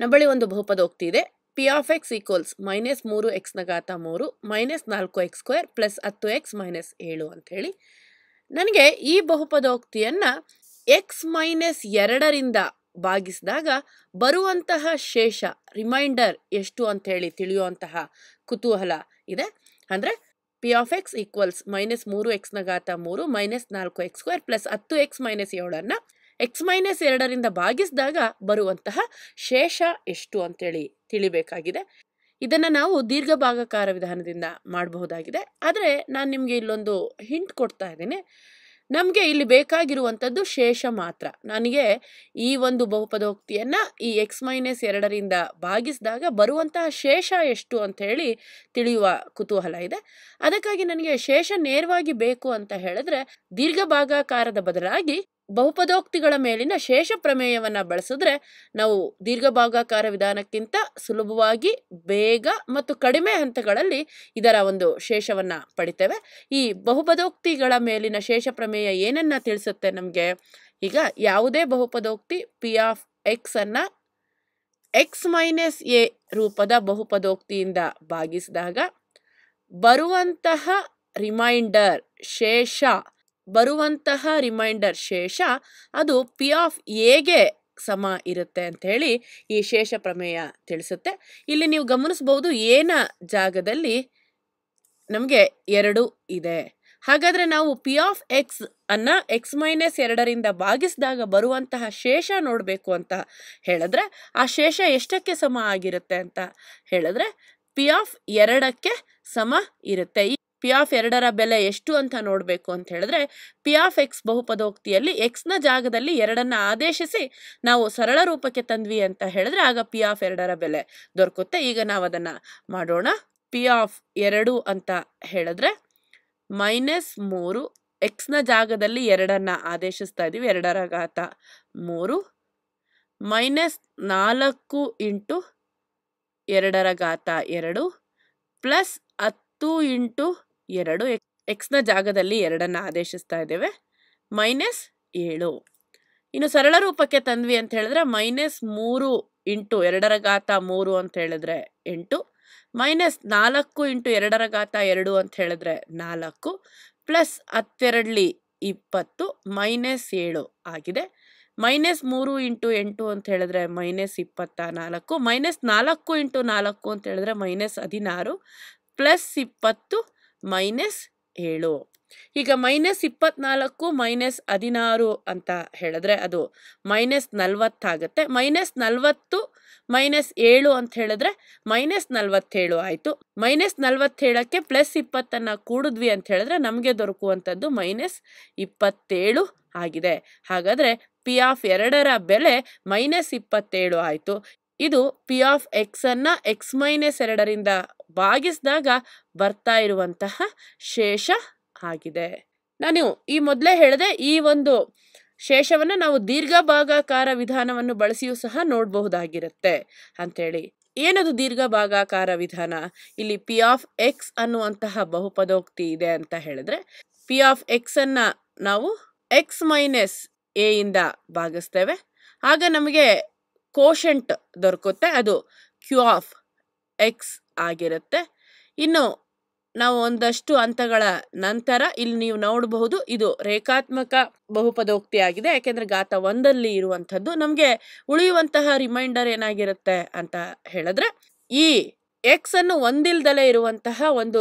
ನಮ್ಮ ಒಂದು ಬಹುಪದೋಕ್ತಿ ಇದೆ P of x equals minus ಮೂರು ಎಕ್ಸ್ನ ಘಾತ ಮೂರು ಮೈನಸ್ ನಾಲ್ಕು ಎಕ್ಸ್ ಸ್ಕ್ವೇರ್ ಪ್ಲಸ್ ಹತ್ತು ಎಕ್ಸ್ ಮೈನಸ್ ಏಳು ಅಂಥೇಳಿ ನನಗೆ ಈ ಬಹುಪದೋಕ್ತಿಯನ್ನು ಎಕ್ಸ್ ಮೈನಸ್ ಎರಡರಿಂದ ಭಾಗಿಸಿದಾಗ ಬರುವಂತಹ ಶೇಷ ರಿಮೈಂಡರ್ ಎಷ್ಟು ಅಂಥೇಳಿ ತಿಳಿಯುವಂತಹ ಕುತೂಹಲ ಇದೆ ಅಂದರೆ P of x equals minus ಮೂರು ಎಕ್ಸ್ನ ಘಾತ ಮೂರು ಮೈನಸ್ ನಾಲ್ಕು ಎಕ್ಸ್ ಸ್ಕ್ವೇರ್ ಪ್ಲಸ್ ಹತ್ತು ಎಕ್ಸ್ ಮೈನಸ್ ಏಳನ್ನು ಎಕ್ಸ್ ಮೈನಸ್ ಎರಡರಿಂದ ಭಾಗಿಸಿದಾಗ ಬರುವಂತಹ ಶೇಷ ಎಷ್ಟು ಅಂತೇಳಿ ತಿಳಿಬೇಕಾಗಿದೆ ಇದನ್ನು ನಾವು ದೀರ್ಘ ಭಾಗಾಕಾರ ವಿಧಾನದಿಂದ ಮಾಡಬಹುದಾಗಿದೆ ಆದರೆ ನಾನು ನಿಮಗೆ ಇಲ್ಲೊಂದು ಹಿಂಟ್ ಕೊಡ್ತಾ ಇದ್ದೀನಿ ನಮಗೆ ಇಲ್ಲಿ ಬೇಕಾಗಿರುವಂಥದ್ದು ಶೇಷ ಮಾತ್ರ ನನಗೆ ಈ ಒಂದು ಬಹುಪದೋಕ್ತಿಯನ್ನು ಈ ಎಕ್ಸ್ ಮೈನಸ್ ಎರಡರಿಂದ ಭಾಗಿಸಿದಾಗ ಬರುವಂತಹ ಶೇಷ ಎಷ್ಟು ಅಂತ ಹೇಳಿ ತಿಳಿಯುವ ಕುತೂಹಲ ಇದೆ ಅದಕ್ಕಾಗಿ ನನಗೆ ಶೇಷ ನೇರವಾಗಿ ಬೇಕು ಅಂತ ಹೇಳಿದ್ರೆ ದೀರ್ಘ ಭಾಗಾಕಾರದ ಬದಲಾಗಿ ಬಹುಪದೋಕ್ತಿಗಳ ಮೇಲಿನ ಶೇಷ ಪ್ರಮೇಯವನ್ನು ಬಳಸಿದ್ರೆ ನಾವು ದೀರ್ಘಭಾಗಾಕಾರ ವಿಧಾನಕ್ಕಿಂತ ಸುಲಭವಾಗಿ ಬೇಗ ಮತ್ತು ಕಡಿಮೆ ಹಂತಗಳಲ್ಲಿ ಇದರ ಒಂದು ಶೇಷವನ್ನು ಪಡಿತೇವೆ ಈ ಬಹುಪದೋಕ್ತಿಗಳ ಮೇಲಿನ ಶೇಷ ಪ್ರಮೇಯ ಏನನ್ನು ತಿಳಿಸುತ್ತೆ ನಮಗೆ ಈಗ ಯಾವುದೇ ಬಹುಪದೋಕ್ತಿ ಪಿ ಆಫ್ ಎಕ್ಸನ್ನು ಎಕ್ಸ್ ಮೈನಸ್ ಎ ರೂಪದ ಬಹುಪದೋಕ್ತಿಯಿಂದ ಭಾಗಿಸಿದಾಗ ಬರುವಂತಹ ರಿಮೈಂಡರ್ ಶೇಷ ಬರುವಂತಹ ರಿಮೈಂಡರ್ ಶೇಷ ಅದು ಪಿ ಆಫ್ ಎಗೆ ಸಮ ಇರುತ್ತೆ ಅಂತ ಹೇಳಿ ಈ ಶೇಷ ಪ್ರಮೇಯ ತಿಳಿಸುತ್ತೆ ಇಲ್ಲಿ ನೀವು ಗಮನಿಸ್ಬೋದು ಏನ ಜಾಗದಲ್ಲಿ ನಮಗೆ ಎರಡು ಇದೆ ಹಾಗಾದರೆ ನಾವು ಪಿ ಆಫ್ ಎಕ್ಸ್ ಅನ್ನು ಎಕ್ಸ್ ಮೈನಸ್ ಎರಡರಿಂದ ಭಾಗಿಸಿದಾಗ ಬರುವಂತಹ ಶೇಷ ನೋಡಬೇಕು ಅಂತ ಹೇಳಿದ್ರೆ ಆ ಶೇಷ ಎಷ್ಟಕ್ಕೆ ಸಮ ಆಗಿರುತ್ತೆ ಅಂತ ಹೇಳಿದ್ರೆ ಪಿ ಆಫ್ ಎರಡಕ್ಕೆ ಸಮ ಇರುತ್ತೆ ಪಿ ಆಫ್ ಎರಡರ ಬೆಲೆ ಎಷ್ಟು ಅಂತ ನೋಡಬೇಕು ಅಂತ ಹೇಳಿದ್ರೆ ಪಿ ಆಫ್ ಎಕ್ಸ್ ಬಹುಪದೋಕ್ತಿಯಲ್ಲಿ ಎಕ್ಸ್ನ ಜಾಗದಲ್ಲಿ ಎರಡನ್ನ ಆದೇಶಿಸಿ ನಾವು ಸರಳ ರೂಪಕ್ಕೆ ತಂದ್ವಿ ಅಂತ ಹೇಳಿದ್ರೆ ಆಗ ಪಿ ಆಫ್ ಎರಡರ ಬೆಲೆ ದೊರಕುತ್ತೆ ಈಗ ನಾವು ಅದನ್ನು ಮಾಡೋಣ ಪಿ ಆಫ್ ಎರಡು ಅಂತ ಹೇಳಿದ್ರೆ ಮೈನಸ್ ಮೂರು ಎಕ್ಸ್ನ ಜಾಗದಲ್ಲಿ ಎರಡನ್ನ ಆದೇಶಿಸ್ತಾ ಇದ್ದೀವಿ ಎರಡರ ಘಾತ ಮೂರು ಮೈನಸ್ ನಾಲ್ಕು ಇಂಟು ಎರಡರ ಘಾತ ಎರಡು ಪ್ಲಸ್ ಹತ್ತು ಇಂಟು ಎರಡು ಎಕ್ಸ್ನ ಜಾಗದಲ್ಲಿ ಎರಡನ್ನು ಆದೇಶಿಸ್ತಾ ಇದ್ದೇವೆ ಮೈನಸ್ ಏಳು ಇನ್ನು ಸರಳ ರೂಪಕ್ಕೆ ತಂದ್ವಿ ಅಂತ ಹೇಳಿದ್ರೆ ಮೈನಸ್ ಮೂರು ಇಂಟು ಎರಡರ ಘಾತ ಮೂರು ಅಂತ ಹೇಳಿದ್ರೆ ಎಂಟು ಮೈನಸ್ ನಾಲ್ಕು ಇಂಟು ಎರಡರ ಘಾತ ಎರಡು ಅಂತ ಹೇಳಿದ್ರೆ ನಾಲ್ಕು ಪ್ಲಸ್ ಹತ್ತೆರಡ್ಲಿ ಇಪ್ಪತ್ತು ಮೈನಸ್ ಏಳು ಆಗಿದೆ ಮೈನಸ್ ಮೂರು ಇಂಟು ಎಂಟು ಅಂತ ಹೇಳಿದ್ರೆ ಮೈನಸ್ ಇಪ್ಪತ್ತ ನಾಲ್ಕು ಮೈನಸ್ ನಾಲ್ಕು ಇಂಟು ನಾಲ್ಕು ಅಂತ ಹೇಳಿದ್ರೆ ಮೈನಸ್ ಹದಿನಾರು ಪ್ಲಸ್ ಇಪ್ಪತ್ತು ಮೈನಸ್ ಏಳು ಈಗ ಮೈನಸ್ ಇಪ್ಪತ್ನಾಲ್ಕು ಮೈನಸ್ ಹದಿನಾರು ಅಂತ ಹೇಳಿದ್ರೆ ಅದು ಮೈನಸ್ ನಲ್ವತ್ತಾಗತ್ತೆ ಮೈನಸ್ ನಲ್ವತ್ತು ಮೈನಸ್ ಏಳು ಅಂತ ಹೇಳಿದ್ರೆ ಮೈನಸ್ ನಲ್ವತ್ತೇಳು ಆಯಿತು ಮೈನಸ್ ನಲ್ವತ್ತೇಳಕ್ಕೆ ಪ್ಲಸ್ ಇಪ್ಪತ್ತನ್ನು ಕೂಡಿದ್ವಿ ಅಂತ ಹೇಳಿದ್ರೆ ನಮಗೆ ದೊರಕುವಂಥದ್ದು ಮೈನಸ್ ಇಪ್ಪತ್ತೇಳು ಆಗಿದೆ ಹಾಗಾದರೆ ಪಿ ಆಫ್ ಎರಡರ ಬೆಲೆ ಮೈನಸ್ ಇಪ್ಪತ್ತೇಳು ಆಯಿತು ಇದು ಪಿ ಆಫ್ ಎಕ್ಸನ್ನು ಎಕ್ಸ್ ಮೈನಸ್ ಎರಡರಿಂದ ಭಾಗಿಸಿದಾಗ ಬರ್ತಾ ಇರುವಂತಹ ಶೇಷ ಆಗಿದೆ ನಾನು ಈ ಮೊದಲೇ ಹೇಳಿದೆ ಈ ಒಂದು ಶೇಷವನ್ನು ನಾವು ದೀರ್ಘ ಭಾಗಾಕಾರ ವಿಧಾನವನ್ನು ಬಳಸಿಯೂ ಸಹ ನೋಡಬಹುದಾಗಿರುತ್ತೆ ಅಂಥೇಳಿ ಏನದು ದೀರ್ಘ ಭಾಗಾಕಾರ ವಿಧಾನ ಇಲ್ಲಿ ಪಿ ಆಫ್ ಎಕ್ಸ್ ಅನ್ನುವಂತಹ ಬಹುಪದೋಕ್ತಿ ಇದೆ ಅಂತ ಹೇಳಿದ್ರೆ ಪಿ ಆಫ್ ಎಕ್ಸನ್ನು ನಾವು ಎಕ್ಸ್ ಮೈನಸ್ ಎ ಇಂದ ಭಾಗಿಸ್ತೇವೆ ಆಗ ನಮಗೆ ಕೋಶಂಟ್ ದೊರಕುತ್ತೆ ಅದು ಕ್ಯೂ ಆಫ್ ಎಕ್ಸ್ ಆಗಿರುತ್ತೆ ಇನ್ನು ನಾವು ಒಂದಷ್ಟು ಹಂತಗಳ ನಂತರ ಇಲ್ಲಿ ನೀವು ನೋಡಬಹುದು ಇದು ರೇಖಾತ್ಮಕ ಬಹುಪದೋಕ್ತಿ ಆಗಿದೆ ಯಾಕೆಂದ್ರೆ ಗಾತ ಒಂದಲ್ಲಿ ಇರುವಂಥದ್ದು ನಮಗೆ ಉಳಿಯುವಂತಹ ರಿಮೈಂಡರ್ ಏನಾಗಿರುತ್ತೆ ಅಂತ ಹೇಳಿದ್ರೆ ಈ ಎಕ್ಸ್ ಅನ್ನು ಒಂದಿಲ್ದಲೇ ಇರುವಂತಹ ಒಂದು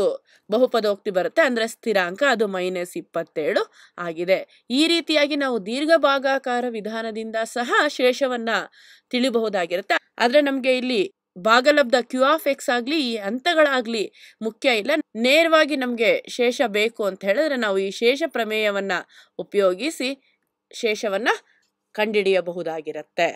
ಬಹುಪದೋಕ್ತಿ ಬರುತ್ತೆ ಅಂದರೆ ಸ್ಥಿರಾಂಕ ಅದು ಮೈನಸ್ ಇಪ್ಪತ್ತೇಳು ಆಗಿದೆ ಈ ರೀತಿಯಾಗಿ ನಾವು ದೀರ್ಘ ಭಾಗಾಕಾರ ವಿಧಾನದಿಂದ ಸಹ ಶೇಷವನ್ನ ತಿಳಿಬಹುದಾಗಿರುತ್ತೆ ಆದರೆ ನಮಗೆ ಇಲ್ಲಿ ಭಾಗಲಬ್ಧ ಕ್ಯೂ ಆಫ್ ಎಕ್ಸ್ ಆಗಲಿ ಈ ಹಂತಗಳಾಗಲಿ ಮುಖ್ಯ ಇಲ್ಲ ನೇರವಾಗಿ ನಮಗೆ ಶೇಷ ಬೇಕು ಅಂತ ಹೇಳಿದ್ರೆ ನಾವು ಈ ಶೇಷ ಪ್ರಮೇಯವನ್ನು ಉಪಯೋಗಿಸಿ ಶೇಷವನ್ನು ಕಂಡುಹಿಡಿಯಬಹುದಾಗಿರುತ್ತೆ